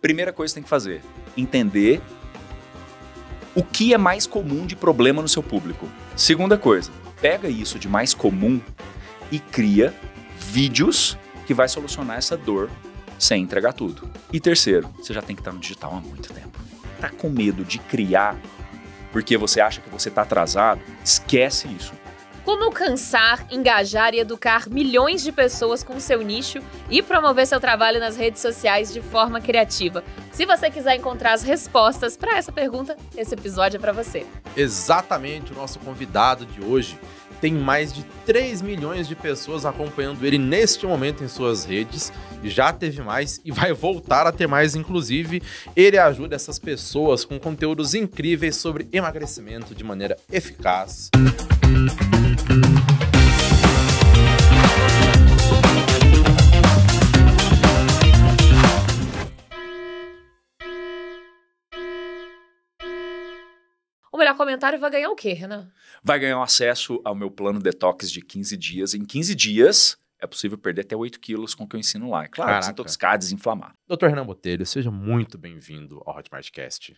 Primeira coisa que você tem que fazer: entender o que é mais comum de problema no seu público. Segunda coisa, pega isso de mais comum e cria vídeos que vai solucionar essa dor sem entregar tudo. E terceiro, você já tem que estar no digital há muito tempo. Tá com medo de criar porque você acha que você está atrasado? Esquece isso. Como alcançar, engajar e educar milhões de pessoas com seu nicho e promover seu trabalho nas redes sociais de forma criativa? Se você quiser encontrar as respostas para essa pergunta, esse episódio é para você. Exatamente, o nosso convidado de hoje tem mais de 3 milhões de pessoas acompanhando ele neste momento em suas redes. Já teve mais e vai voltar a ter mais, inclusive. Ele ajuda essas pessoas com conteúdos incríveis sobre emagrecimento de maneira eficaz. olhar comentário, vai ganhar o quê, Renan? Vai ganhar um acesso ao meu plano detox de 15 dias. Em 15 dias, é possível perder até 8 quilos com o que eu ensino lá. É claro, Caraca. desintoxicar, desinflamar. Doutor Renan Botelho, seja muito bem-vindo ao Hotmartcast.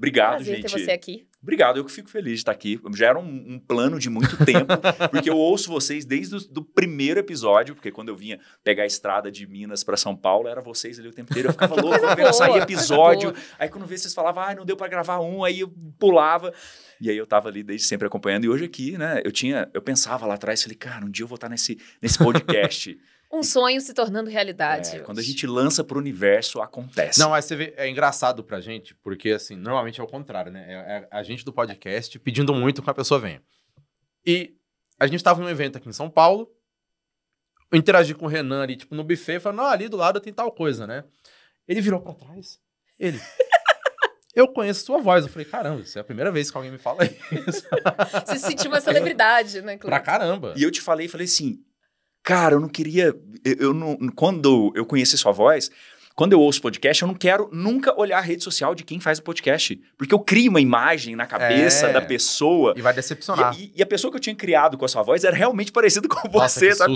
Obrigado, Prazer gente. Ter você aqui. Obrigado, eu que fico feliz de estar aqui. Já era um, um plano de muito tempo, porque eu ouço vocês desde o primeiro episódio, porque quando eu vinha pegar a estrada de Minas para São Paulo, era vocês ali o tempo inteiro. Eu ficava louco, eu vendo sair episódio. Aí quando eu via, vocês falavam, ah, não deu para gravar um, aí eu pulava. E aí eu tava ali desde sempre acompanhando. E hoje aqui, né, eu tinha, eu pensava lá atrás, falei, cara, um dia eu vou estar nesse, nesse podcast. Um sonho se tornando realidade. É, quando a gente lança para o universo, acontece. Não, mas você vê, é engraçado pra gente, porque assim, normalmente é o contrário, né? É, é a gente do podcast pedindo muito que a pessoa venha. E a gente estava em um evento aqui em São Paulo, eu interagi com o Renan ali, tipo, no buffet, falando, ah, ali do lado tem tal coisa, né? Ele virou para trás, ele... eu conheço sua voz. Eu falei, caramba, isso é a primeira vez que alguém me fala isso. Você se sentiu uma celebridade, né, claro Pra caramba. E eu te falei, falei assim, Cara, eu não queria. Eu, eu não, quando eu conheci sua voz, quando eu ouço podcast, eu não quero nunca olhar a rede social de quem faz o podcast. Porque eu crio uma imagem na cabeça é, da pessoa. E vai decepcionar. E, e, e, a pessoa que eu tinha criado com a sua voz era realmente parecida com Nossa, você, sabe?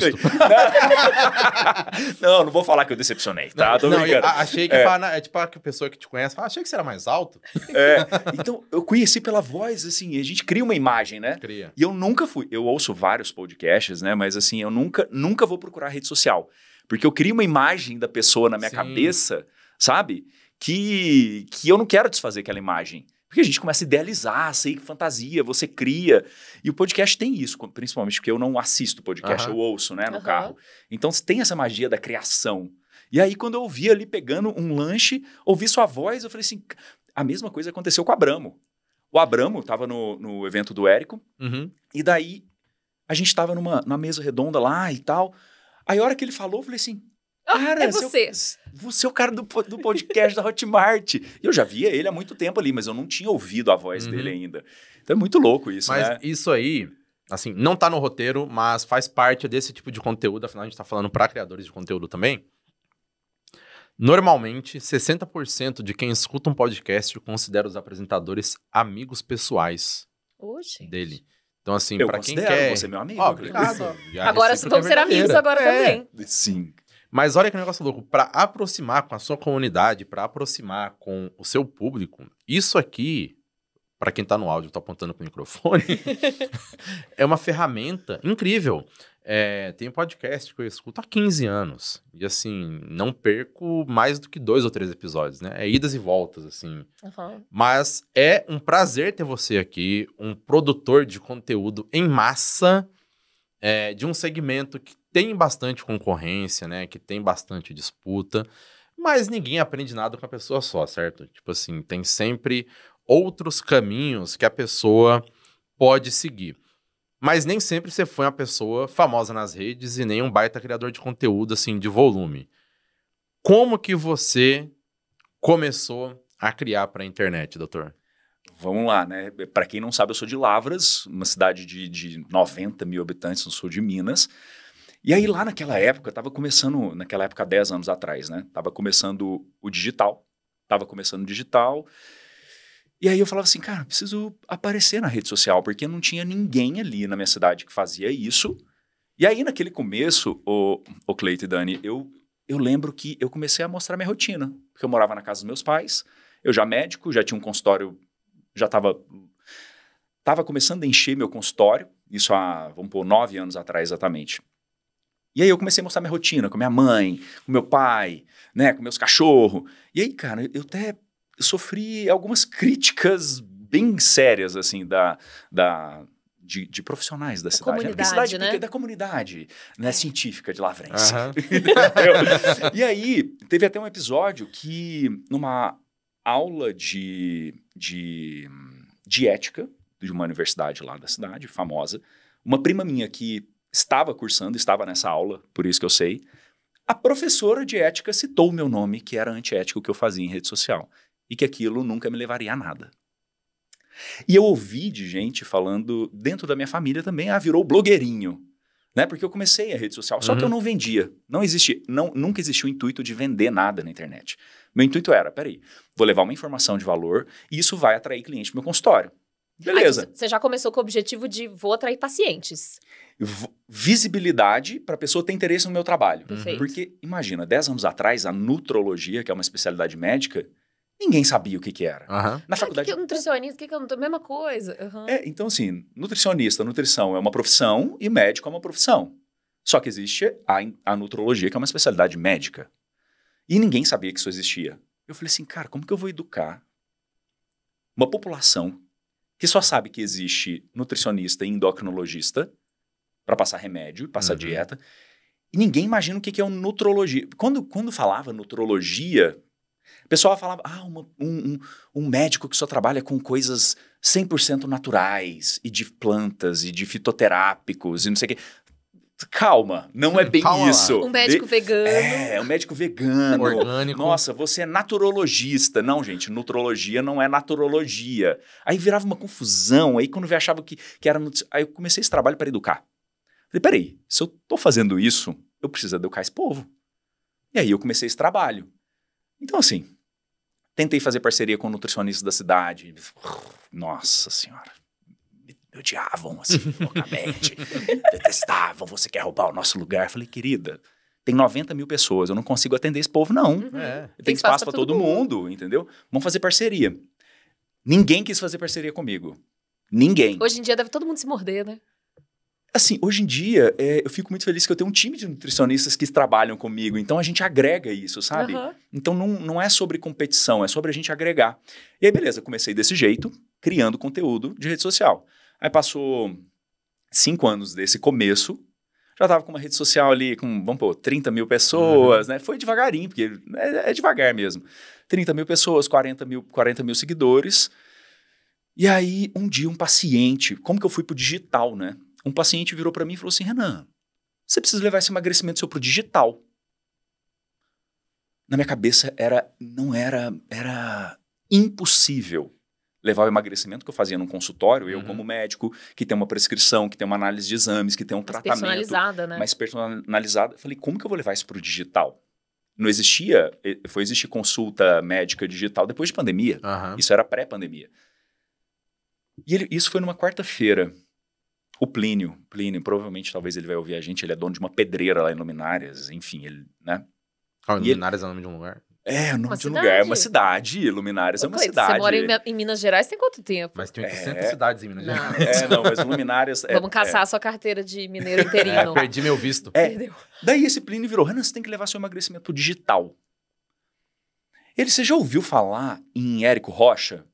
Não, não, não vou falar que eu decepcionei, tá? Não, Tô não, brincando. achei que é. fala, é tipo a pessoa que te conhece, fala, achei que você era mais alto. É. Então, eu conheci pela voz, assim, a gente cria uma imagem, né? Cria. E eu nunca fui. Eu ouço vários podcasts, né? Mas assim, eu nunca, nunca vou procurar rede social. Porque eu crio uma imagem da pessoa na minha Sim. cabeça, sabe? Que, que eu não quero desfazer aquela imagem. Porque a gente começa a idealizar, sei que fantasia, você cria. E o podcast tem isso, principalmente porque eu não assisto podcast, eu ouço, né, no carro. Então você tem essa magia da criação. E aí, quando eu ouvi ali pegando um lanche, ouvi sua voz, eu falei assim: a mesma coisa aconteceu com o Abramo. O Abramo estava no, no evento do Érico, uhum. e daí a gente estava numa, numa mesa redonda lá e tal. Aí a hora que ele falou, eu falei assim, ah, é Cara, é você. você é o cara do, do podcast da Hotmart. Eu já via ele há muito tempo ali, mas eu não tinha ouvido a voz uhum. dele ainda. Então é muito louco isso, mas né? isso aí, assim, não tá no roteiro, mas faz parte desse tipo de conteúdo. Afinal, a gente tá falando para criadores de conteúdo também. Normalmente, 60% de quem escuta um podcast considera os apresentadores amigos pessoais dele. Então, assim, para quem quer. Você é meu amigo. claro. Agora vamos ser amigos agora é. também. Sim. Mas olha que negócio louco, para aproximar com a sua comunidade, para aproximar com o seu público, isso aqui para quem está no áudio, está apontando com o microfone, é uma ferramenta incrível. É, tem um podcast que eu escuto há 15 anos. E assim, não perco mais do que dois ou três episódios, né? É idas e voltas, assim. Uhum. Mas é um prazer ter você aqui, um produtor de conteúdo em massa, é, de um segmento que tem bastante concorrência, né? Que tem bastante disputa. Mas ninguém aprende nada com a pessoa só, certo? Tipo assim, tem sempre outros caminhos que a pessoa pode seguir. Mas nem sempre você foi uma pessoa famosa nas redes e nem um baita criador de conteúdo assim de volume. Como que você começou a criar para a internet, doutor? Vamos lá, né? Para quem não sabe, eu sou de Lavras, uma cidade de, de 90 mil habitantes, não sou de Minas. E aí, lá naquela época, estava começando, naquela época, 10 anos atrás, né? Tava começando o digital. Tava começando o digital. E aí eu falava assim, cara, preciso aparecer na rede social, porque não tinha ninguém ali na minha cidade que fazia isso. E aí, naquele começo, o, o Cleito e Dani, eu, eu lembro que eu comecei a mostrar minha rotina. Porque eu morava na casa dos meus pais, eu já médico, já tinha um consultório, já estava tava começando a encher meu consultório, isso há, vamos pôr, nove anos atrás exatamente. E aí eu comecei a mostrar minha rotina com minha mãe, com meu pai, né, com meus cachorros. E aí, cara, eu até sofri algumas críticas bem sérias, assim, da, da, de, de, profissionais da, da cidade. Né? Comunidade, né? cidade né? da comunidade né, é. científica de Lavrense. Uhum. e aí, teve até um episódio que, numa aula de, de, de ética de uma universidade lá da cidade, famosa, uma prima minha que estava cursando, estava nessa aula, por isso que eu sei, a professora de ética citou o meu nome, que era antiético o que eu fazia em rede social e que aquilo nunca me levaria a nada. E eu ouvi de gente falando, dentro da minha família também, ah, virou blogueirinho. Né? Porque eu comecei a rede social, só uhum. que eu uhum. não vendia. Não existe, não, nunca existiu o intuito de vender nada na internet. Meu intuito era, peraí, vou levar uma informação de valor e isso vai atrair cliente pro meu consultório. Beleza. Você já começou com o objetivo de vou atrair pacientes. Visibilidade para a pessoa ter interesse no meu trabalho. Porque, imagina, 10 anos atrás, a nutrologia, que é uma especialidade médica, ninguém sabia o que, que era. Uhum. Na ah, faculdade. É o que, que é nutricionista? O que, que é a mesma coisa? Uhum. É, então, assim, nutricionista, nutrição é uma profissão e médico é uma profissão. Só que existe a, a nutrologia, que é uma especialidade médica. E ninguém sabia que isso existia. Eu falei assim, cara, como que eu vou educar uma população que só sabe que existe nutricionista e endocrinologista para passar remédio, passar uhum. dieta, e ninguém imagina o que, que é um nutrologia. Quando, quando falava nutrologia, o pessoal falava, ah, uma, um, um, médico que só trabalha com coisas 100% naturais e de plantas e de fitoterápicos e não sei o quê. Calma, não é bem Calma isso. Um médico de... vegano. É, um médico vegano. Orgânico. Nossa, você é naturologista. Não, gente, nutrologia não é naturologia. Aí virava uma confusão. Aí quando eu achava que, que era... Aí eu comecei esse trabalho para educar. Falei, peraí, se eu tô fazendo isso, eu preciso educar esse povo. E aí eu comecei esse trabalho. Então, assim, tentei fazer parceria com nutricionistas da cidade. Nossa Senhora. Me odiavam, assim, loucamente. detestavam, você quer roubar o nosso lugar. falei, querida, tem 90 mil pessoas, eu não consigo atender esse povo, não. Uhum. É. Tem, tem, espaço para todo, todo mundo, mundo, entendeu? Vamos fazer parceria. Ninguém quis fazer parceria comigo. Ninguém. Hoje em dia deve todo mundo se morder, né? Assim, hoje em dia, é, eu fico muito feliz que eu tenho um time de nutricionistas que trabalham comigo. Então, a gente agrega isso, sabe? Uhum. Então, não, não é sobre competição, é sobre a gente agregar. E aí, beleza, comecei desse jeito, criando conteúdo de rede social. Aí, passou cinco anos desse começo, já tava com uma rede social ali com, vamos pô, 30 mil pessoas, uhum. né? Foi devagarinho, porque é, é, devagar mesmo. 30 mil pessoas, 40 mil, 40 mil seguidores. E aí, um dia, um paciente, como que eu fui pro digital, né? Um paciente virou para mim e falou assim: Renan, você precisa levar esse emagrecimento seu pro digital. Na minha cabeça era, não era, era impossível levar o emagrecimento que eu fazia num consultório, eu uhum. como médico, que tem uma prescrição, que tem uma análise de exames, que tem um mais tratamento. Personalizada, né? Mais personalizada. falei, como que eu vou levar isso pro digital? Não existia, foi existir consulta médica digital depois de pandemia. Uhum. Isso era pré-pandemia. E ele, isso foi numa quarta-feira. O Plínio, Plínio, provavelmente talvez ele vai ouvir a gente, ele é dono de uma pedreira lá em Luminárias, enfim, ele, né? Ah, Luminárias ele... é o nome de um lugar? É, o nome uma de um lugar, é uma cidade, Luminárias é Ô, é uma Cleide, cidade. Você mora em, em, Minas Gerais tem quanto tempo? Mas tem 800 é... cidades em Minas não. Gerais. É, não, mas Luminárias... É, Vamos caçar é. a sua carteira de mineiro interino. É, perdi meu visto. Perdeu. Daí esse Plínio virou, Renan, você tem que levar seu emagrecimento digital. Ele, você já ouviu falar em Érico Rocha?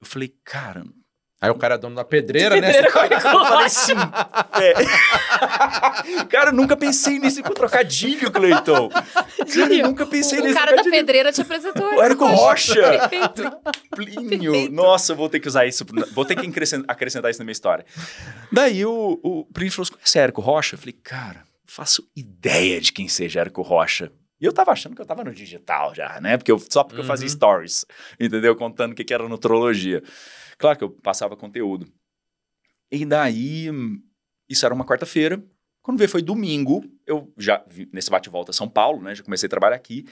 Eu falei, cara, Aí o cara é dono da pedreira, pedreira né? Pedreira é. eu falei assim. É. cara, nunca pensei nesse trocadilho, Cleiton. Cara, nunca pensei o, O cara trocadilho. da pedreira te apresentou. O Érico Rocha. Perfeito. Plínio. Perfeito. Nossa, vou ter que usar isso. Vou ter que acrescentar isso na minha história. Daí o, o Plínio falou assim: conhece Érico Rocha? Eu falei, cara, faço ideia de quem seja Érico Rocha. E eu tava achando que eu tava no digital já, né? Porque eu, só porque uhum. eu fazia uhum. stories, entendeu? Contando o que, que era nutrologia. Claro que eu passava conteúdo. E daí, isso era uma quarta-feira. Quando veio foi domingo, eu já, nesse bate-volta São Paulo, né? Já comecei a trabalhar aqui.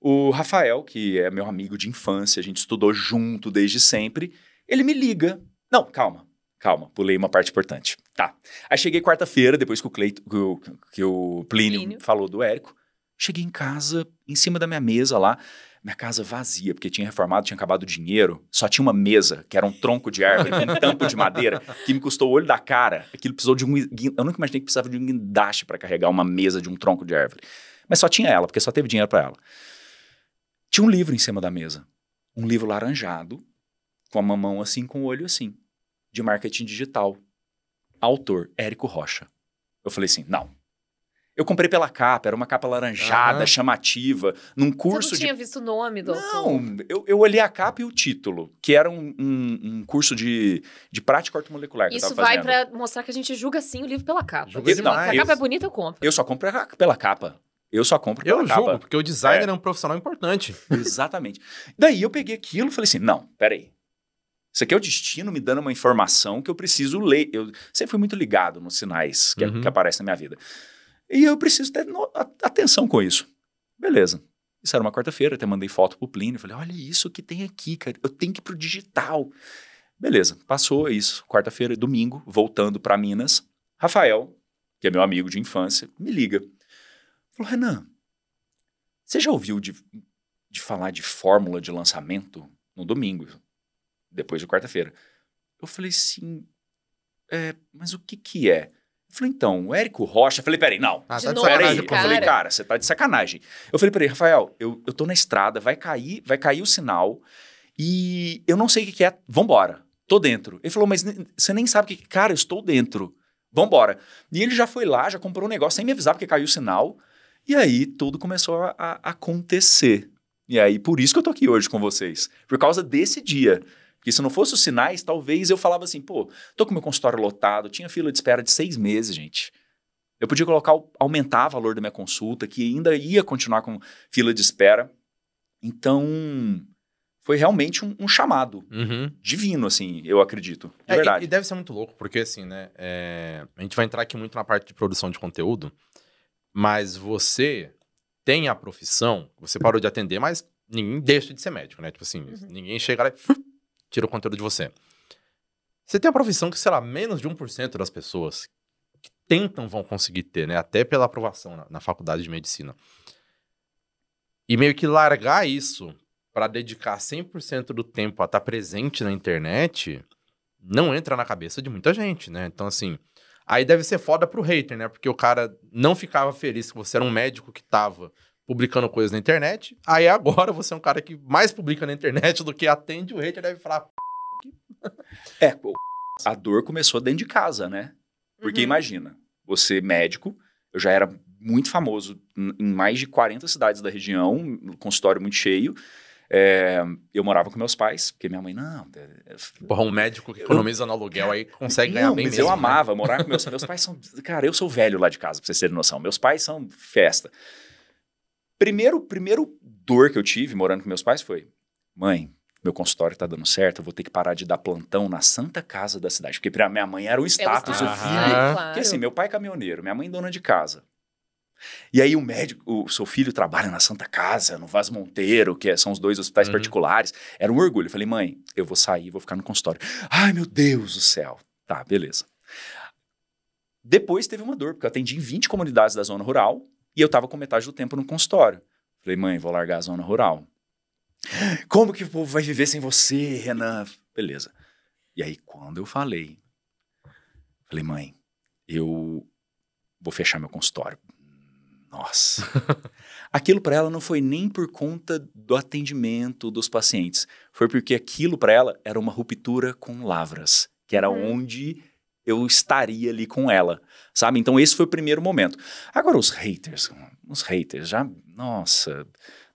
O Rafael, que é meu amigo de infância, a gente estudou junto desde sempre, ele me liga. Não, calma, calma, pulei uma parte importante. Tá. Aí cheguei quarta-feira, depois que o, Cleito, que o, que o Plínio, Plínio, falou do Érico. Cheguei em casa, em cima da minha mesa lá, minha casa vazia, porque tinha reformado, tinha acabado o dinheiro, só tinha uma mesa, que era um tronco de árvore, um tampo de madeira, que me custou o olho da cara. Aquilo precisou de um. Eu nunca imaginei que precisava de um guindaste para carregar uma mesa de um tronco de árvore. Mas só tinha ela, porque só teve dinheiro para ela. Tinha um livro em cima da mesa. Um livro laranjado, com a mamão assim, com o olho assim, de marketing digital. Autor Érico Rocha. Eu falei assim: não, eu comprei pela capa, era uma capa laranjada, uhum. chamativa, num curso. Você não tinha de... visto o nome do Não, eu, eu, olhei a capa e o título, que era um, um, um curso de, de prática ortomolecular. Isso vai para mostrar que a gente julga sim o livro pela capa. Julga Se a capa é bonita, eu compro. Eu só compro pela capa. Eu só compro pela eu capa. Eu julgo, porque o designer é. é um profissional importante. Exatamente. Daí eu peguei aquilo e falei assim: não, peraí. Isso aqui é o destino me dando uma informação que eu preciso ler. Eu sempre fui muito ligado nos sinais que, uhum. que aparecem na minha vida. E eu preciso ter no, a, atenção com isso. Beleza. Isso era uma quarta-feira, até mandei foto pro Plínio, falei, olha isso que tem aqui, cara, eu tenho que ir pro digital. Beleza, passou isso, quarta-feira, domingo, voltando para Minas, Rafael, que é meu amigo de infância, me liga. Falou, Renan, você já ouviu de, de falar de fórmula de lançamento no domingo, depois de quarta-feira? Eu falei, sim, é, mas o que que é? Eu falei, então, o Érico Rocha. Eu falei, peraí, não. Ah, tá de peraí. Eu falei, cara, você tá de sacanagem. Eu falei, peraí, Rafael, eu, eu tô na estrada, vai cair, vai cair o sinal e eu não sei o que, que é. Vambora, tô dentro. Ele falou, mas você nem sabe o que. Cara, eu estou dentro. Vambora. E ele já foi lá, já comprou um negócio sem me avisar porque caiu o sinal. E aí tudo começou a, a acontecer. E aí, por isso que eu tô aqui hoje com vocês. Por causa desse dia. Porque se não fosse os sinais, talvez eu falava assim, pô, tô com meu consultório lotado, tinha fila de espera de seis meses, gente. Eu podia colocar, aumentar o valor da minha consulta, que ainda ia continuar com fila de espera. Então, foi realmente um, um chamado uhum. divino, assim, eu acredito. De é, verdade. E, e, deve ser muito louco, porque assim, né? É, a gente vai entrar aqui muito na parte de produção de conteúdo, mas você tem a profissão, você parou de atender, mas ninguém deixa de ser médico, né? Tipo assim, uhum. ninguém chega lá e tira o conteúdo de você. Você tem a profissão que, sei lá, menos de 1% das pessoas que tentam vão conseguir ter, né? Até pela aprovação na, na faculdade de medicina. E meio que largar isso para dedicar 100% do tempo a estar tá presente na internet não entra na cabeça de muita gente, né? Então, assim, aí deve ser foda pro hater, né? Porque o cara não ficava feliz que você era um médico que tava publicando coisas na internet. Aí agora você é um cara que mais publica na internet do que atende, o hater deve falar. É, a dor começou dentro de casa, né? Porque uhum. imagina, você é médico, eu já era muito famoso em mais de 40 cidades da região, consultório muito cheio. É, eu morava com meus pais, porque minha mãe, não. É, Porra, um médico que economiza eu, no aluguel aí consegue não, ganhar bem mas mesmo, Eu né? amava morar com meus, meus pais. são. Cara, eu sou velho lá de casa, pra vocês terem noção. Meus pais são festa. Primeiro, primeiro dor que eu tive morando com meus pais foi: mãe, meu consultório tá dando certo, eu vou ter que parar de dar plantão na Santa Casa da cidade. Porque pra minha mãe era o status, o filho. Né? claro. Porque assim, meu pai é caminhoneiro, minha mãe é dona de casa. E aí o médico, o seu filho trabalha na Santa Casa, no Vaz Monteiro, que é, são os dois hospitais uhum. particulares. Era um orgulho. Eu falei, mãe, eu vou sair, vou ficar no consultório. Ai, meu Deus do céu. Tá, beleza. Depois teve uma dor, porque eu atendi em 20 comunidades da zona rural, e eu estava com metade do tempo no consultório. Falei, mãe, vou largar a zona rural. Como que o povo vai viver sem você, Renan? Beleza. E aí, quando eu falei, falei, mãe, eu vou fechar meu consultório. Nossa. aquilo para ela não foi nem por conta do atendimento dos pacientes, foi porque aquilo para ela era uma ruptura com Lavras, que era uhum. onde eu estaria ali com ela, sabe? Então esse foi o primeiro momento. Agora os haters, os haters já, nossa,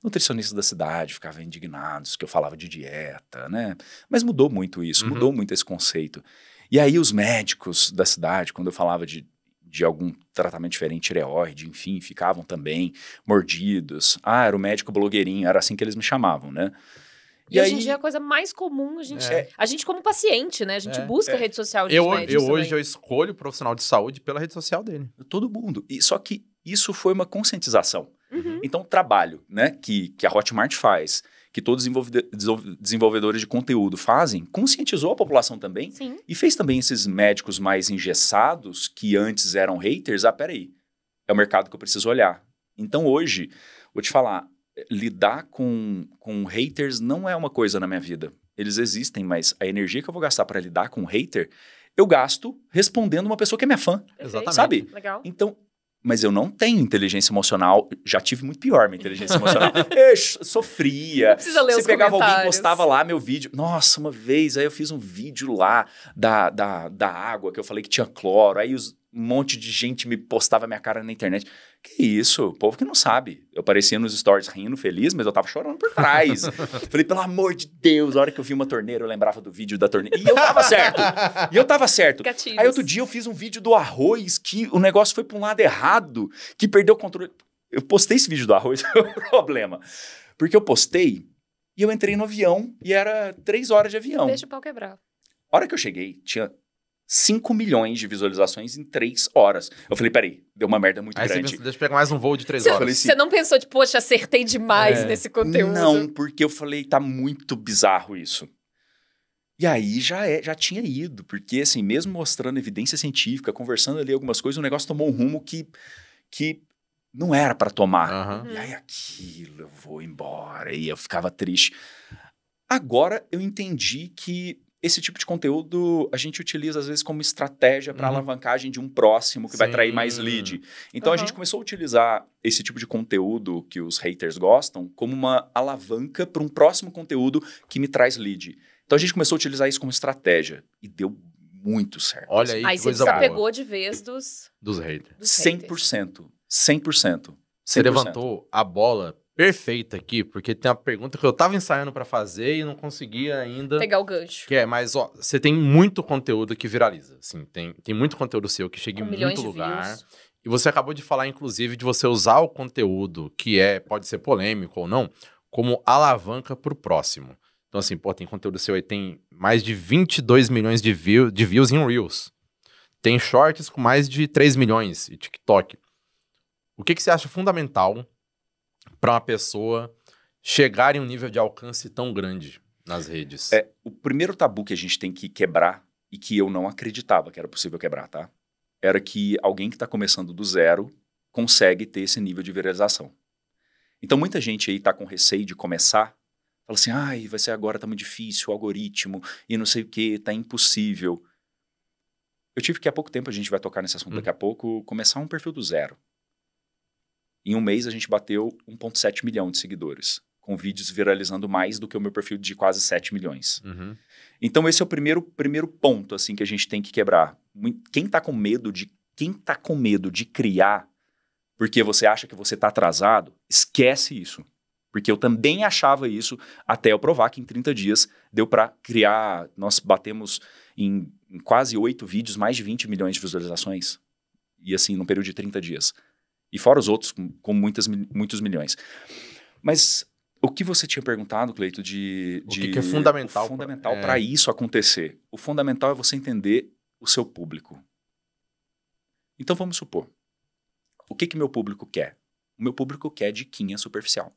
nutricionistas da cidade ficavam indignados que eu falava de dieta, né? Mas mudou muito isso, uhum. mudou muito esse conceito. E aí os médicos da cidade, quando eu falava de, de algum tratamento diferente, tireoide, enfim, ficavam também mordidos. Ah, era o médico blogueirinho, era assim que eles me chamavam, né? E, e hoje em dia é a coisa mais comum, a gente, é. a gente como paciente, né? A gente é. busca é. rede social de eu, eu hoje eu escolho o profissional de saúde pela rede social dele. Todo mundo. E só que isso foi uma conscientização. Uhum. Então, o trabalho né, que, que a Hotmart faz, que todos os desenvolvedores de conteúdo fazem, conscientizou a população também Sim. e fez também esses médicos mais engessados, que antes eram haters, ah, peraí, é o mercado que eu preciso olhar. Então, hoje, vou te falar, lidar com, com haters não é uma coisa na minha vida. Eles existem, mas a energia que eu vou gastar para lidar com um hater, eu gasto respondendo uma pessoa que é minha fã. Exatamente. Sabe? Legal. Então, mas eu não tenho inteligência emocional. Já tive muito pior minha inteligência emocional. eu sofria. Não precisa ler Se os pegava alguém, postava lá meu vídeo. Nossa, uma vez aí eu fiz um vídeo lá da, da, da água que eu falei que tinha cloro. Aí os, um monte de gente me postava minha cara na internet. Que isso, o povo que não sabe. Eu parecia nos stories rindo, feliz, mas eu tava chorando por trás. Falei, pelo amor de Deus, a hora que eu vi uma torneira, eu lembrava do vídeo da torneira. E eu tava certo. E eu tava certo. Aí outro dia eu fiz um vídeo do arroz que o negócio foi pra um lado errado, que perdeu o controle. Eu postei esse vídeo do arroz, é o problema. Porque eu postei e eu entrei no avião e era três horas de avião. Deixa o pau quebrar. A hora que eu cheguei, tinha 5 milhões de visualizações em 3 horas. Eu falei, peraí, deu uma merda muito aí grande. Pensa, deixa eu pegar mais um voo de 3 horas. Falei, assim, você não pensou, tipo, poxa, acertei demais é. nesse conteúdo? Não, porque eu falei, tá muito bizarro isso. E aí já, é, já tinha ido, porque assim, mesmo mostrando evidência científica, conversando ali algumas coisas, o negócio tomou um rumo que, que não era para tomar. Uhum. E aí aquilo, eu vou embora, e eu ficava triste. Agora eu entendi que esse tipo de conteúdo a gente utiliza às vezes como estratégia para uhum. alavancagem de um próximo que Sim. vai atrair mais lead. Então uhum. a gente começou a utilizar esse tipo de conteúdo que os haters gostam como uma alavanca para um próximo conteúdo que me traz lead. Então a gente começou a utilizar isso como estratégia e deu muito certo. Olha assim. aí, aí que coisa você desapegou boa. de vez dos dos haters. Dos haters. 100%, 100%. 100%. Você levantou a bola perfeita aqui, porque tem uma pergunta que eu tava ensaiando para fazer e não conseguia ainda. Pegar o gancho. Que é, mas ó, você tem muito conteúdo que viraliza. Assim, tem, tem muito conteúdo seu que chega Com em muito lugar. E você acabou de falar, inclusive, de você usar o conteúdo que é, pode ser polêmico ou não, como alavanca pro próximo. Então, assim, pô, tem conteúdo seu aí, tem mais de 22 milhões de, view, de views em Reels. Tem shorts com mais de 3 milhões e TikTok. O que, que você acha fundamental para uma pessoa chegar em um nível de alcance tão grande nas redes? É, o primeiro tabu que a gente tem que quebrar e que eu não acreditava que era possível quebrar, tá? Era que alguém que está começando do zero consegue ter esse nível de viralização. Então muita gente aí está com receio de começar, fala assim, ai, vai ser agora, tá muito difícil, o algoritmo e não sei o que, tá impossível. Eu tive que há pouco tempo, a gente vai tocar nesse assunto hum. daqui a pouco, começar um perfil do zero. Em um mês, a gente bateu 1,7 milhão de seguidores, com vídeos viralizando mais do que o meu perfil de quase 7 milhões. Uhum. Então, esse é o primeiro, primeiro ponto assim que a gente tem que quebrar. Quem está com medo de quem está com medo de criar porque você acha que você está atrasado, esquece isso. Porque eu também achava isso até eu provar que em 30 dias deu para criar. Nós batemos em, em quase oito vídeos mais de 20 milhões de visualizações. E assim, num período de 30 dias. E fora os outros, com, com muitas, muitos milhões. Mas o que você tinha perguntado, Cleito, de. de o que, que é fundamental. fundamental para é... isso acontecer. O fundamental é você entender o seu público. Então vamos supor. O que, que meu público quer? O meu público quer diquinha superficial.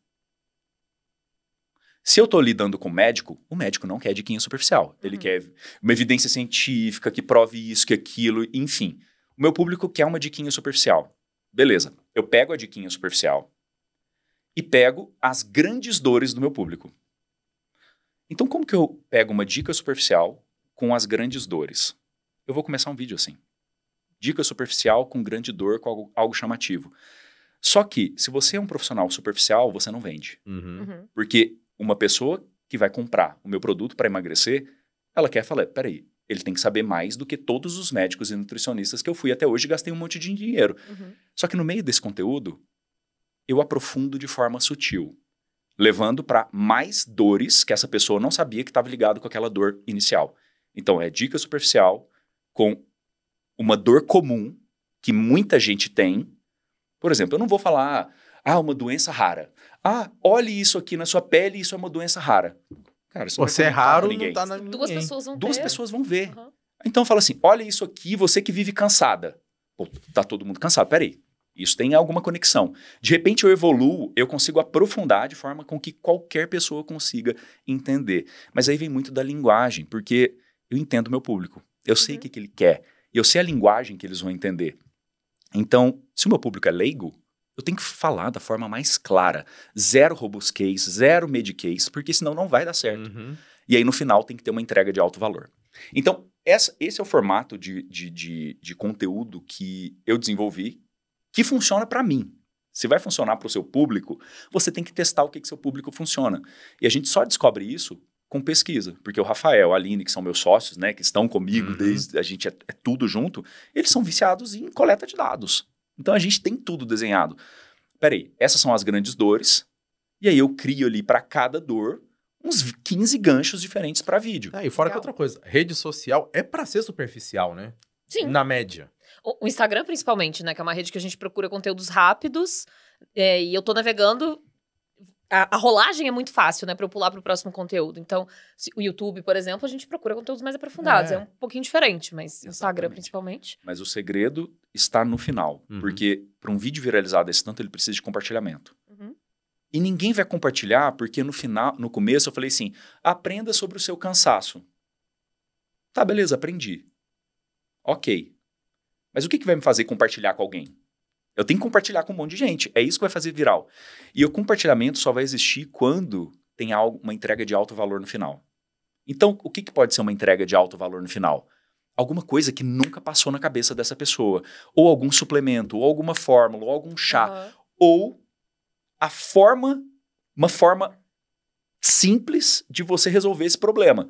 Se eu estou lidando com o médico, o médico não quer diquinha superficial. Ele uhum. quer uma evidência científica que prove isso, que aquilo, enfim. O meu público quer uma diquinha superficial. Beleza, eu pego a diquinha superficial e pego as grandes dores do meu público. Então, como que eu pego uma dica superficial com as grandes dores? Eu vou começar um vídeo assim. Dica superficial com grande dor, com algo, algo chamativo. Só que, se você é um profissional superficial, você não vende. Uhum. Uhum. Porque uma pessoa que vai comprar o meu produto para emagrecer, ela quer falar: peraí, ele tem que saber mais do que todos os médicos e nutricionistas que eu fui até hoje e gastei um monte de dinheiro. Uhum. Só que no meio desse conteúdo, eu aprofundo de forma sutil, levando para mais dores que essa pessoa não sabia que estava ligado com aquela dor inicial. Então, é dica superficial com uma dor comum que muita gente tem. Por exemplo, eu não vou falar, ah, uma doença rara. Ah, olhe isso aqui na sua pele, isso é uma doença rara. Cara, isso Pô, se é, é raro, ninguém. não tá na Duas pessoas vão Duas ver. pessoas vão ver. Uhum. Então fala assim: olha isso aqui, você que vive cansada. Pô, tá todo mundo cansado, peraí. Isso tem alguma conexão. De repente eu evoluo, eu consigo aprofundar de forma com que qualquer pessoa consiga entender. Mas aí vem muito da linguagem, porque eu entendo meu público. Eu uhum. sei o que, que ele quer. Eu sei a linguagem que eles vão entender. Então, se o meu público é leigo, eu tenho que falar da forma mais clara. Zero robustez, zero case, porque senão não vai dar certo. Uhum. E aí, no final, tem que ter uma entrega de alto valor. Então, essa, esse é o formato de, de, de, de conteúdo que eu desenvolvi, que funciona para mim. Se vai funcionar para o seu público, você tem que testar o que, que seu público funciona. E a gente só descobre isso com pesquisa, porque o Rafael, a Aline, que são meus sócios, né, que estão comigo uhum. desde a gente é, é, tudo junto, eles são viciados em coleta de dados. Então a gente tem tudo desenhado. Peraí, essas são as grandes dores. E aí eu crio ali para cada dor uns 15 ganchos diferentes para vídeo. É, e fora Legal. que outra coisa, rede social é para ser superficial, né? Sim. Na média. O Instagram, principalmente, né? Que é uma rede que a gente procura conteúdos rápidos. É, e eu tô navegando a, a, rolagem é muito fácil, né, para eu pular para o próximo conteúdo. Então, se, o YouTube, por exemplo, a gente procura conteúdos mais aprofundados. É, é um pouquinho diferente, mas Exatamente. Instagram principalmente. Mas o segredo está no final, uhum. porque para um vídeo viralizar desse tanto ele precisa de compartilhamento. Uhum. E ninguém vai compartilhar porque no final, no começo eu falei assim: aprenda sobre o seu cansaço. Tá, beleza, aprendi. Ok. Mas o que, que vai me fazer compartilhar com alguém? Eu tenho que compartilhar com um monte de gente. É isso que vai fazer viral. E o compartilhamento só vai existir quando tem algo, uma entrega de alto valor no final. Então, o que, que pode ser uma entrega de alto valor no final? alguma coisa que nunca passou na cabeça dessa pessoa, ou algum suplemento, ou alguma fórmula, ou algum chá, uhum. ou a forma, uma forma simples de você resolver esse problema.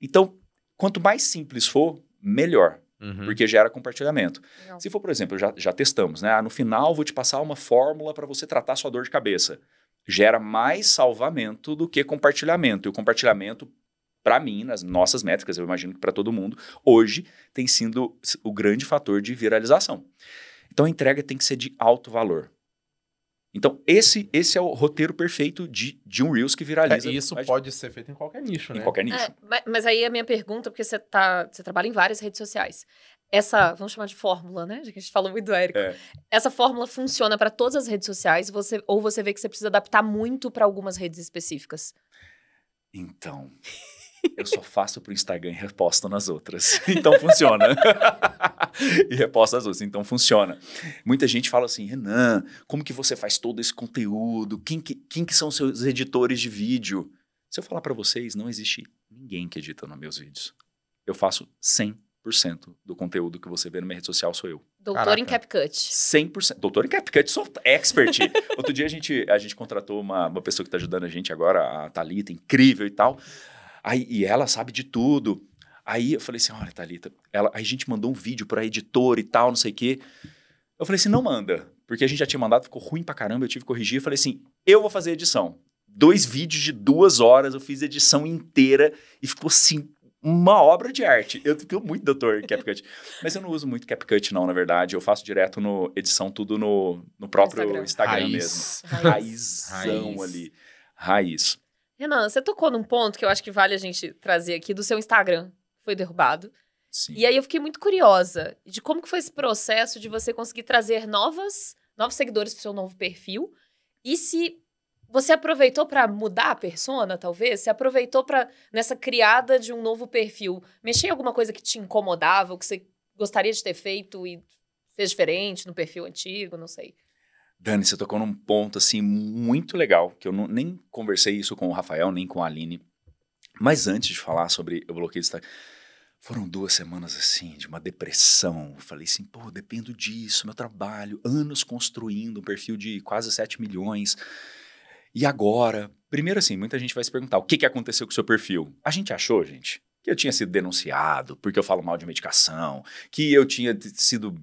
Então, quanto mais simples for, melhor uhum. porque gera compartilhamento. Não. Se for, por exemplo, já, já testamos, né? Ah, no final vou te passar uma fórmula para você tratar sua dor de cabeça. Gera mais salvamento do que compartilhamento. E o compartilhamento, para mim, nas nossas métricas, eu imagino que para todo mundo, hoje tem sido o grande fator de viralização. Então a entrega tem que ser de alto valor. Então, esse esse é o roteiro perfeito de, de um Reels que viraliza. É, isso mas... pode ser feito em qualquer nicho, né? Em qualquer é, nicho. É, mas aí a minha pergunta, porque você, tá, você trabalha em várias redes sociais. Essa, vamos chamar de fórmula, né? Já que a gente falou muito do Érico. É. Essa fórmula funciona para todas as redes sociais você, ou você vê que você precisa adaptar muito para algumas redes específicas? Então. Eu só faço para o Instagram e reposto nas outras. Então funciona. e reposto nas outras. Então funciona. Muita gente fala assim, Renan, como que você faz todo esse conteúdo? Quem que, quem que são seus editores de vídeo? Se eu falar para vocês, não existe ninguém que edita nos meus vídeos. Eu faço 100% do conteúdo que você vê na minha rede social sou eu. Doutor Caraca. em CapCut. 100%. Doutor em CapCut, sou expert. Outro dia a gente, a gente contratou uma, uma pessoa que está ajudando a gente agora, a Thalita, incrível e tal. Aí, e ela sabe de tudo. Aí eu falei assim, olha, Thalita, ela, aí a gente mandou um vídeo para editor e tal, não sei o quê. Eu falei assim, não manda, porque a gente já tinha mandado, ficou ruim pra caramba, eu tive que corrigir. Eu falei assim, eu vou fazer edição. Dois vídeos de duas horas, eu fiz edição inteira e ficou assim, uma obra de arte. Eu fico muito doutor CapCut. mas eu não uso muito CapCut, não, na verdade. Eu faço direto no edição, tudo no, no próprio Instagram, Instagram mesmo. Raiz. Raizão Raiz. ali. Raiz. Renan, você tocou num ponto que eu acho que vale a gente trazer aqui do seu Instagram, foi derrubado. Sim. E aí eu fiquei muito curiosa de como que foi esse processo de você conseguir trazer novas, novos seguidores para o seu novo perfil e se você aproveitou para mudar a persona, talvez? Você aproveitou para nessa criada de um novo perfil, mexer em alguma coisa que te incomodava, ou que você gostaria de ter feito e fez diferente no perfil antigo, não sei. Dani, você tocou num ponto assim muito legal, que eu não, nem conversei isso com o Rafael, nem com a Aline. Mas antes de falar sobre o bloqueio de destaque, foram duas semanas assim, de uma depressão. falei assim, pô, dependo disso, meu trabalho, anos construindo um perfil de quase 7 milhões. E agora? Primeiro, assim, muita gente vai se perguntar: o que, que aconteceu com o seu perfil? A gente achou, gente, que eu tinha sido denunciado porque eu falo mal de medicação, que eu tinha sido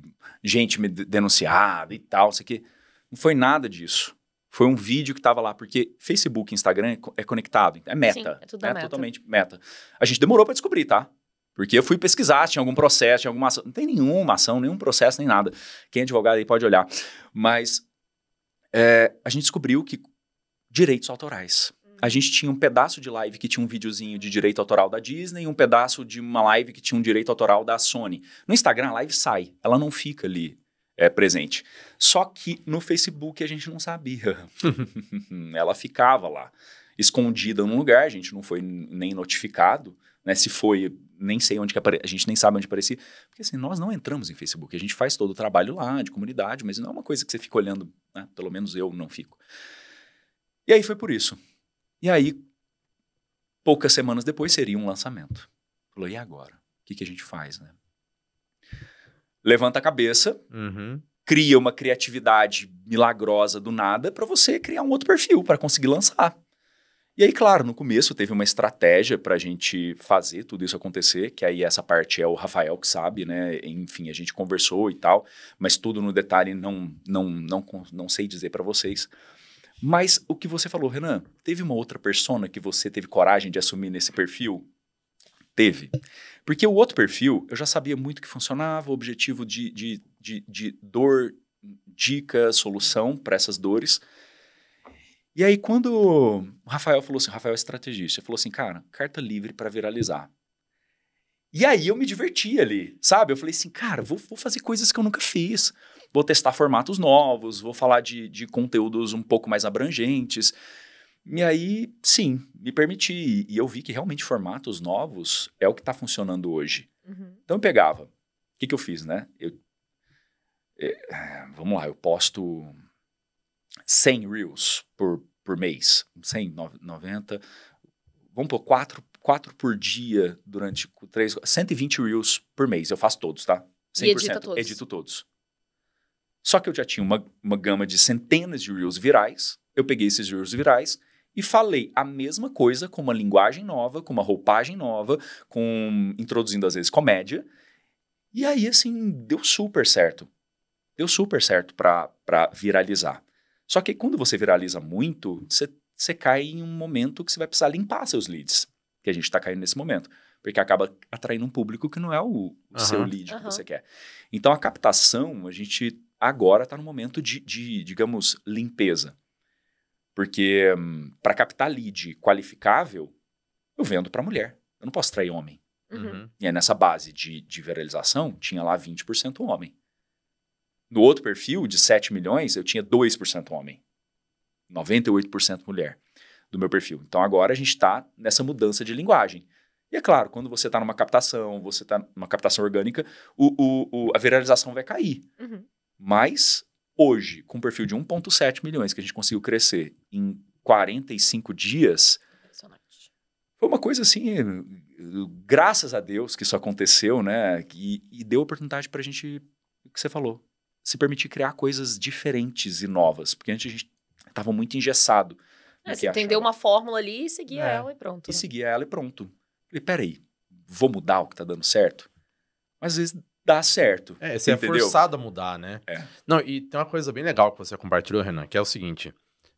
gente denunciada e tal, sei que. Não foi nada disso. Foi um vídeo que estava lá, porque Facebook e Instagram é, é conectado, é meta. Sim, é tudo né, meta. Totalmente meta. A gente demorou para descobrir, tá? Porque eu fui pesquisar, tinha algum processo, tinha alguma ação. Não tem nenhuma ação, nenhum processo, nem nada. Quem é advogado aí pode olhar. Mas é, a gente descobriu que direitos autorais. A gente tinha um pedaço de live que tinha um videozinho de direito autoral da Disney, e um pedaço de uma live que tinha um direito autoral da Sony. No Instagram, a live sai, ela não fica ali é, presente. Só que no Facebook a gente não sabia. Ela ficava lá, escondida num lugar, a gente não foi nem notificado, né? Se foi, nem sei onde que a gente nem sabe onde aparecia. Porque assim, nós não entramos em Facebook, a gente faz todo o trabalho lá, de comunidade, mas não é uma coisa que você fica olhando, né? pelo menos eu não fico. E aí foi por isso. E aí, poucas semanas depois, seria um lançamento. Falou, e agora? O que, que a gente faz, né? levanta a cabeça, uhum. cria uma criatividade milagrosa do nada para você criar um outro perfil para conseguir lançar. E aí, claro, no começo teve uma estratégia para a gente fazer tudo isso acontecer, que aí essa parte é o Rafael que sabe, né? Enfim, a gente conversou e tal, mas tudo no detalhe não não não, não sei dizer para vocês. Mas o que você falou, Renan, teve uma outra persona que você teve coragem de assumir nesse perfil? Teve. Porque o outro perfil, eu já sabia muito que funcionava, o objetivo de, de, de, de dor, dica, solução para essas dores. E aí, quando o Rafael falou assim, o Rafael é estrategista, falou assim, cara, carta livre para viralizar. E aí eu me diverti ali, sabe? Eu falei assim, cara, vou, vou fazer coisas que eu nunca fiz. Vou testar formatos novos, vou falar de, de conteúdos um pouco mais abrangentes. E aí, sim, me permiti. E eu vi que realmente formatos novos é o que está funcionando hoje. Uhum. Então eu pegava. O que, que eu fiz, né? Eu, é, vamos lá, eu posto 100 reels por, por mês. 100, 90. Vamos pôr 4, 4 por dia durante 3, 120 reels por mês. Eu faço todos, tá? 100%. E edita todos. Edito todos. Só que eu já tinha uma, uma gama de centenas de reels virais. Eu peguei esses reels virais e falei a mesma coisa com uma linguagem nova, com uma roupagem nova, com introduzindo às vezes comédia. E aí assim, deu super certo. Deu super certo para viralizar. Só que quando você viraliza muito, você cai em um momento que você vai precisar limpar seus leads, que a gente está caindo nesse momento, porque acaba atraindo um público que não é o, o uhum. seu lead uhum. que você quer. Então a captação, a gente agora está no momento de, de digamos, limpeza. Porque hum, para captar lead qualificável, eu vendo para mulher. Eu não posso trair homem. Uhum. uhum. E aí nessa base de, de viralização, tinha lá 20% homem. No outro perfil, de 7 milhões, eu tinha 2% homem. 98% mulher do meu perfil. Então agora a gente está nessa mudança de linguagem. E é claro, quando você está numa captação, você está numa captação orgânica, o, o, o, a viralização vai cair. Uhum. Mas Hoje, com um perfil de 1,7 milhões que a gente conseguiu crescer em 45 dias, foi uma coisa assim, graças a Deus que isso aconteceu, né? E, e deu oportunidade para a gente, o que você falou, se permitir criar coisas diferentes e novas, porque antes a gente estava muito engessado. É, você entendeu uma fórmula ali e seguia é, ela e pronto. E né? seguia ela e pronto. E peraí, vou mudar o que está dando certo? Mas às vezes dá certo. É, você é entendeu? é forçado a mudar, né? É. Não, e tem uma coisa bem legal que você compartilhou, Renan, que é o seguinte: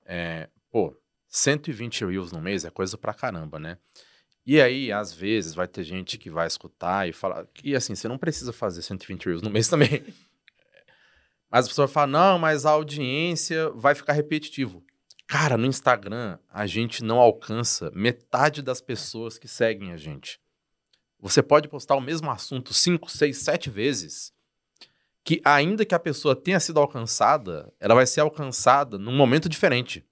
é, pô, 120 reels no mês é coisa pra caramba, né? E aí, às vezes, vai ter gente que vai escutar e falar. E assim, você não precisa fazer 120 reels no mês também. Mas a pessoa fala, não, mas a audiência vai ficar repetitivo. Cara, no Instagram, a gente não alcança metade das pessoas que seguem a gente. Você pode postar o mesmo assunto 5, 6, 7 vezes, que ainda que a pessoa tenha sido alcançada, ela vai ser alcançada num momento diferente.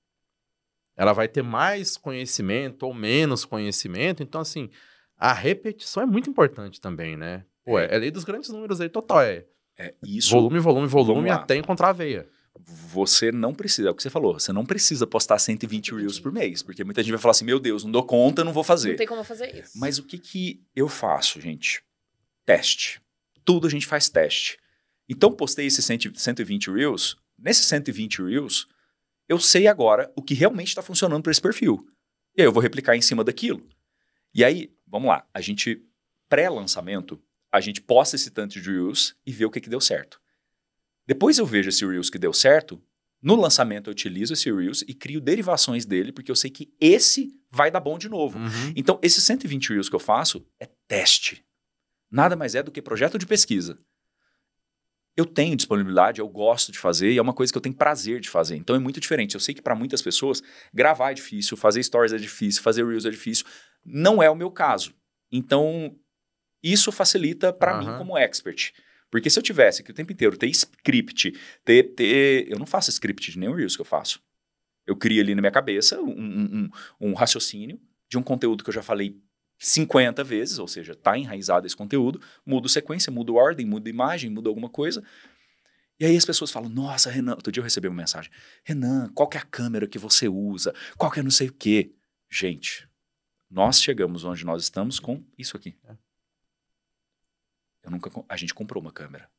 Ela vai ter mais conhecimento ou menos conhecimento. Então, assim, a repetição é muito importante também, né? Pô, é, é lei dos grandes números aí, total. É, é isso. Volume, volume, volume, até encontrar a veia você não precisa, é o que você falou, você não precisa postar 120 reels por mês, porque muita gente vai falar assim, meu Deus, não dou conta, não vou fazer. Não tem como fazer isso. Mas o que que eu faço, gente? Teste. Tudo a gente faz teste. Então, postei esses 120 reels, nesses 120 reels, eu sei agora o que realmente está funcionando para esse perfil. E aí eu vou replicar em cima daquilo. E aí, vamos lá, a gente, pré-lançamento, a gente posta esse tanto de reels e vê o que que deu certo. Depois eu vejo esse Reels que deu certo, no lançamento eu utilizo esse Reels e crio derivações dele, porque eu sei que esse vai dar bom de novo. Uhum. Então, esses 120 Reels que eu faço é teste. Nada mais é do que projeto de pesquisa. Eu tenho disponibilidade, eu gosto de fazer e é uma coisa que eu tenho prazer de fazer. Então é muito diferente. Eu sei que para muitas pessoas gravar é difícil, fazer stories é difícil, fazer reels é difícil. Não é o meu caso. Então isso facilita para uhum. mim como expert. Porque se eu tivesse que o tempo inteiro ter script, ter, ter. Eu não faço script de nenhum Reels que eu faço. Eu crio ali na minha cabeça um, um, um, raciocínio de um conteúdo que eu já falei 50 vezes, ou seja, está enraizado esse conteúdo, mudo sequência, mudo ordem, mudo imagem, mudo alguma coisa. E aí as pessoas falam, nossa, Renan, outro dia eu recebi uma mensagem, Renan, qual que é a câmera que você usa? Qual que é não sei o quê? Gente, nós chegamos onde nós estamos com isso aqui. É. Eu nunca, a gente comprou uma câmera.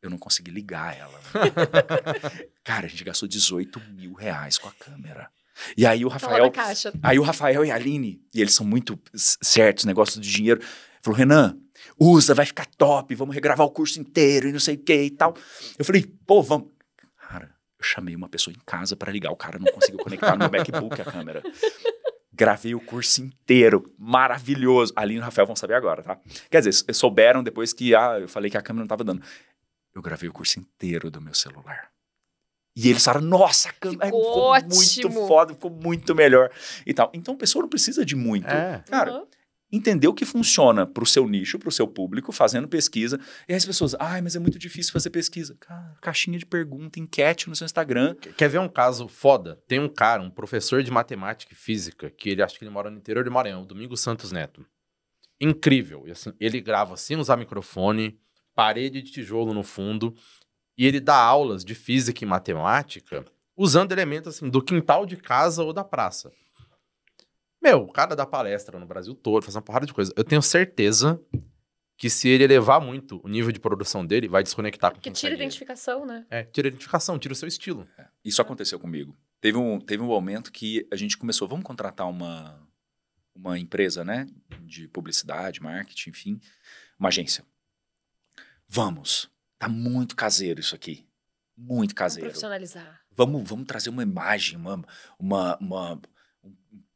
Eu não consegui ligar ela. Né? Cara, a gente gastou 18 mil reais com a câmera. E aí o tá Rafael. Aí o Rafael e a Aline, e eles são muito certos, negócio de dinheiro, falou: Renan, usa, vai ficar top, vamos regravar o curso inteiro e não sei o que e tal. Eu falei, pô, vamos. Cara, eu chamei uma pessoa em casa para ligar, o cara não conseguiu conectar no meu MacBook a câmera. Gravei o curso inteiro, maravilhoso. Aline e Rafael vão saber agora, tá? Quer dizer, souberam depois que ah, eu falei que a câmera não estava dando. Eu gravei o curso inteiro do meu celular. E eles falaram, nossa, a câmera ficou, é ficou muito foda, ficou muito melhor e tal. Então, a pessoa não precisa de muito. É. Cara, uhum entender o que funciona para o seu nicho, para o seu público, fazendo pesquisa. E aí as pessoas, ai, mas é muito difícil fazer pesquisa. Cara, caixinha de pergunta, enquete no seu Instagram. Quer ver um caso foda? Tem um cara, um professor de matemática e física, que ele acho que ele mora no interior de Maranhão, Domingo Santos Neto. Incrível. E, assim, ele grava sem usar microfone, parede de tijolo no fundo, e ele dá aulas de física e matemática usando elementos assim, do quintal de casa ou da praça. Meu, o cara dá palestra no Brasil todo, faz uma porrada de coisa. Eu tenho certeza que se ele elevar muito o nível de produção dele, vai desconectar com que tira a identificação, né? É, tira a identificação, tira o seu estilo. É. Isso aconteceu comigo. Teve um, teve um momento que a gente começou, vamos contratar uma, uma empresa, né? De publicidade, marketing, enfim, uma agência. Vamos. Tá muito caseiro isso aqui. Muito caseiro. Vamos profissionalizar. Vamos, vamos trazer uma imagem, uma, uma, uma um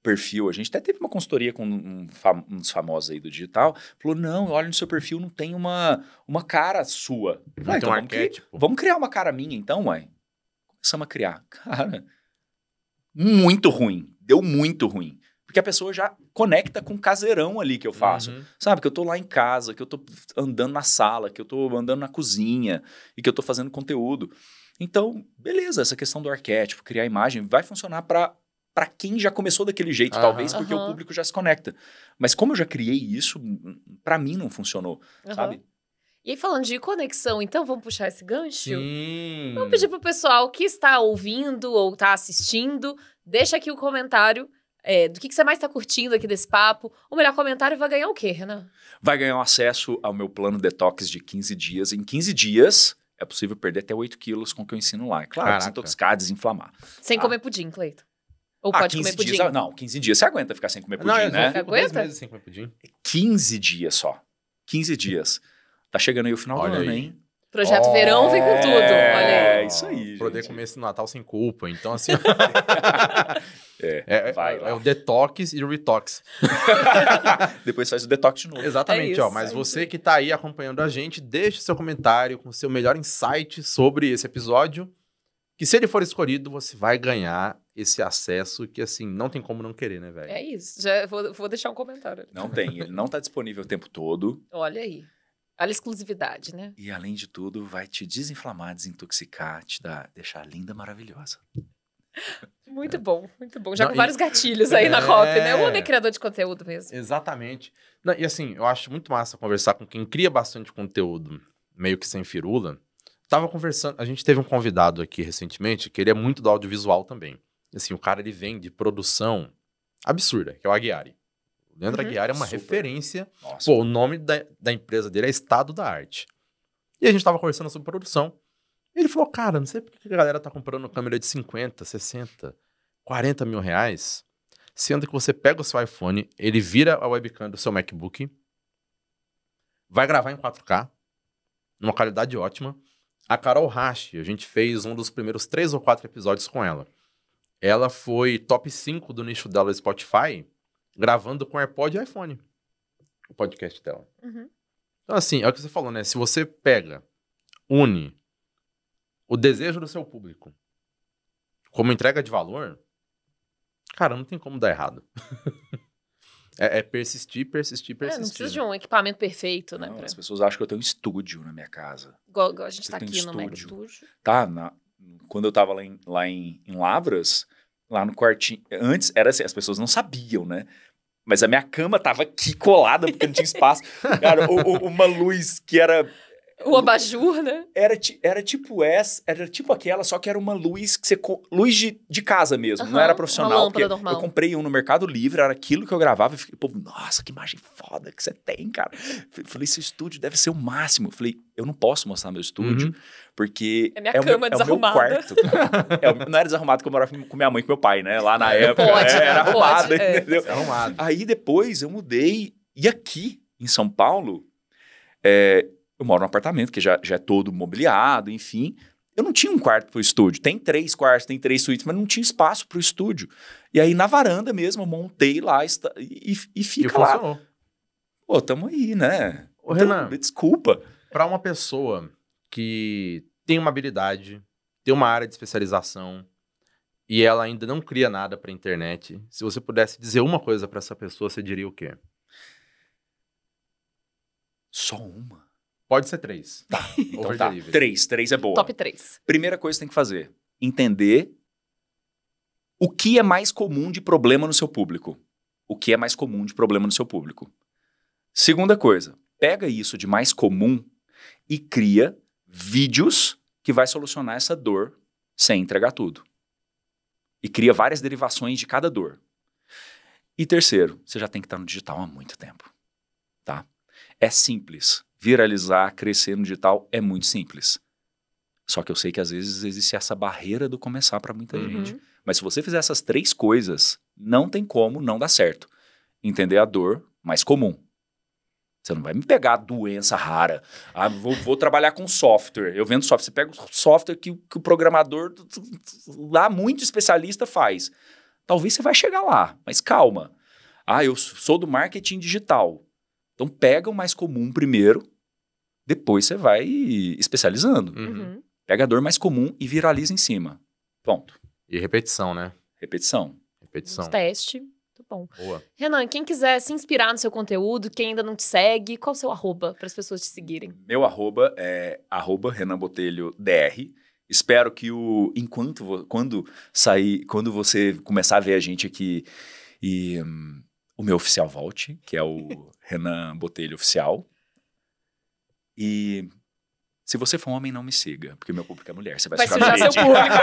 perfil. A gente até teve uma consultoria com um, fam dos famosos aí do digital. Falou: não, olha no seu perfil, não tem uma, uma cara sua. Não falei, ah, então, um vamos, cri vamos criar uma cara minha, então, ué. Começamos a criar. Cara, muito ruim. Deu muito ruim. Porque a pessoa já conecta com o caseirão ali que eu faço. Uhum. Sabe? Que eu tô lá em casa, que eu tô andando na sala, que eu tô andando na cozinha e que eu tô fazendo conteúdo. Então, beleza, essa questão do arquétipo, criar imagem, vai funcionar para para quem já começou daquele jeito, uhum. talvez porque uhum. o público já se conecta. Mas como eu já criei isso, para mim não funcionou, uhum. sabe? E aí, falando de conexão, então vamos puxar esse gancho? Sim. Vamos pedir pro pessoal que está ouvindo ou está assistindo, deixa aqui o um comentário é, do que, que, você mais está curtindo aqui desse papo. O melhor comentário vai ganhar o quê, Renan? Vai ganhar um acesso ao meu plano detox de 15 dias. Em 15 dias, é possível perder até 8 quilos com o que eu ensino lá. É claro, Caraca. sem toxicar, desinflamar. Sem tá? comer pudim, Cleito. Ou ah, pode 15 comer dias, pudim? Não, 15 dias você aguenta ficar sem comer pudim, não, né? Não, aguenta? meses sem comer pudim. 15 dias só. 15 dias. Tá chegando aí o final Olha do ano, aí. hein? Projeto oh, Verão vem com tudo. É, olha aí. É isso aí. Poder comer esse Natal sem culpa. Então, assim. É, é, é, vai é lá. é o detox e o retox. Depois faz o detox de novo. Exatamente, é isso, ó. Mas é você que tá aí acompanhando a gente, deixe seu comentário com seu melhor insight sobre esse episódio. Que se ele for escolhido, você vai ganhar esse acesso que, assim, não tem como não querer, né, velho? É isso. Já vou, vou deixar um comentário. Não tem. Ele não tá disponível o tempo todo. Olha aí. Olha a exclusividade, né? E, além de tudo, vai te desinflamar, desintoxicar, te dar, deixar linda, maravilhosa. Muito bom, muito bom. Já não, com vários gatilhos aí é... na Hop, né? O homem é criador de conteúdo mesmo. Exatamente. Não, e assim, eu acho muito massa conversar com quem cria bastante conteúdo, meio que sem firula. Tava conversando, a gente teve um convidado aqui recentemente que ele é muito do audiovisual também. Assim, o cara ele vem de produção absurda, que é o Aguiari. O Leandro uhum, Aguiari é uma super. referência. Nossa. Pô, o nome da, da empresa dele é Estado da Arte. E a gente tava conversando sobre produção. Ele falou, cara, não sei por que a galera tá comprando câmera de 50, 60, 40 mil reais, sendo que você pega o seu iPhone, ele vira a webcam do seu MacBook, vai gravar em 4K, numa qualidade ótima. A Carol Rashi, a gente fez um dos primeiros três ou quatro episódios com ela ela foi top 5 do nicho dela do Spotify, gravando com AirPod e iPhone. O podcast dela. Uhum. Então, assim, é o que você falou, né? Se você pega, une o desejo do seu público como entrega de valor, cara, não tem como dar errado. é, é, persistir, persistir, persistir. É, não precisa de um equipamento perfeito, né? Não, pra... As pessoas acham que eu tenho um estúdio na minha casa. Igual, igual a gente eu tá aqui um no Mac Studio. Tá, na, quando eu estava lá, em, lá em, em, Lavras, lá no quartinho. Antes era assim, as pessoas não sabiam, né? Mas a minha cama tava aqui colada, porque não tinha espaço. Cara, o, o, uma luz que era o abajur, né? Era, era tipo essa, era tipo aquela, só que era uma luz que você luz de, de casa mesmo, uhum, não era profissional. Porque normal. eu comprei um no Mercado Livre, era aquilo que eu gravava e fiquei, pô, nossa, que imagem foda que você tem, cara. Falei, seu estúdio deve ser o máximo. Falei, eu não posso mostrar meu estúdio, uhum. porque. É minha é cama é o meu, desarrumada. É o meu quarto. é, não era desarrumado que eu morava com minha mãe e com meu pai, né? Lá na é, época. Pode, é, era né? pode, arrumado, é. entendeu? Arrumado. Aí depois eu mudei, e aqui em São Paulo, é, eu moro num apartamento que já, já é todo mobiliado, enfim. Eu não tinha um quarto para o estúdio. Tem três quartos, tem três suítes, mas não tinha espaço para o estúdio. E aí, na varanda mesmo, eu montei lá e, e fica e lá. Pô, tamo aí, né? Ô, então, Renan, desculpa. Para uma pessoa que tem uma habilidade, tem uma área de especialização e ela ainda não cria nada para internet, se você pudesse dizer uma coisa para essa pessoa, você diria o quê? Só uma. Pode ser três. Tá. Então tá. Três. Três é boa. Top três. Primeira coisa que você tem que fazer: entender o que é mais comum de problema no seu público. O que é mais comum de problema no seu público. Segunda coisa, pega isso de mais comum e cria vídeos que vai solucionar essa dor sem entregar tudo. E cria várias derivações de cada dor. E terceiro, você já tem que estar no digital há muito tempo, tá? É simples viralizar, crescer no digital é muito simples. Só que eu sei que às vezes existe essa barreira do começar para muita uhum. gente. Mas se você fizer essas três coisas, não tem como não dar certo. Entender a dor mais comum. Você não vai me pegar doença rara. Ah, vou, vou, trabalhar com software. Eu vendo software. Você pega o software que, que o programador lá muito especialista faz. Talvez você vai chegar lá, mas calma. Ah, eu sou do marketing digital. Então pega o mais comum primeiro, depois você vai especializando. Uhum. uhum. Pega a dor mais comum e viraliza em cima. Ponto. E repetição, né? Repetição. Repetição. Um teste. Muito bom. Boa. Renan, quem quiser se inspirar no seu conteúdo, quem ainda não te segue, qual é o seu arroba para as pessoas te seguirem? Meu arroba é arroba Renan Botelho DR. Espero que o enquanto quando sair, quando você começar a ver a gente aqui e hum, o meu oficial volte, que é o Renan Botelho Oficial. E se você for homem, não me siga, porque meu público é mulher. Você vai, vai sujar, sujar seu público.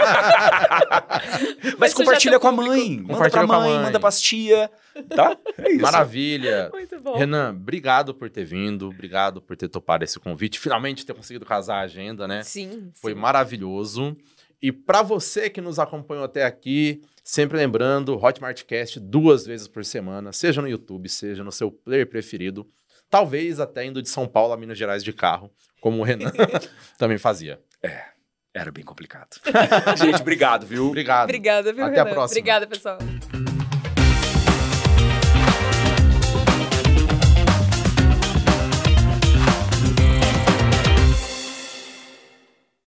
Mas é compartilha com a mãe. Manda pra mãe, mãe, manda pra tia. Tá? É isso. Maravilha. Muito bom. Renan, obrigado por ter vindo. Obrigado por ter topado esse convite. Finalmente ter conseguido casar a agenda, né? Sim. Foi sim. maravilhoso. E para você que nos acompanhou até aqui, sempre lembrando, Hotmartcast duas vezes por semana, seja no YouTube, seja no seu player preferido, talvez até indo de São Paulo a Minas Gerais de carro, como o Renan também fazia. É, era bem complicado. Gente, obrigado, viu? Obrigado. Obrigada, viu, Até Renan? a próxima. Obrigada, pessoal.